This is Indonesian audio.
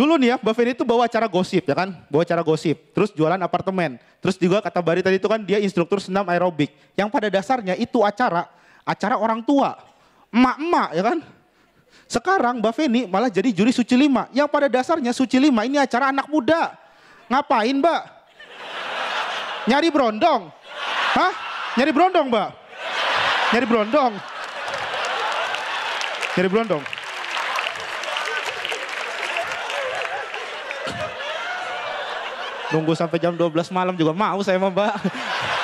Dulu nih ya, Mbak itu bawa acara gosip ya kan, bawa acara gosip, terus jualan apartemen. Terus juga kata Bari tadi itu kan dia instruktur senam aerobik. Yang pada dasarnya itu acara, acara orang tua, emak-emak ya kan. Sekarang Mbak Feni malah jadi juri Suci Lima. Yang pada dasarnya Suci Lima ini acara anak muda. Ngapain Mbak? Nyari brondong? Hah? Nyari brondong Mbak? Nyari brondong? Nyari brondong? Nunggu sampai jam 12 malam juga mau saya mbak.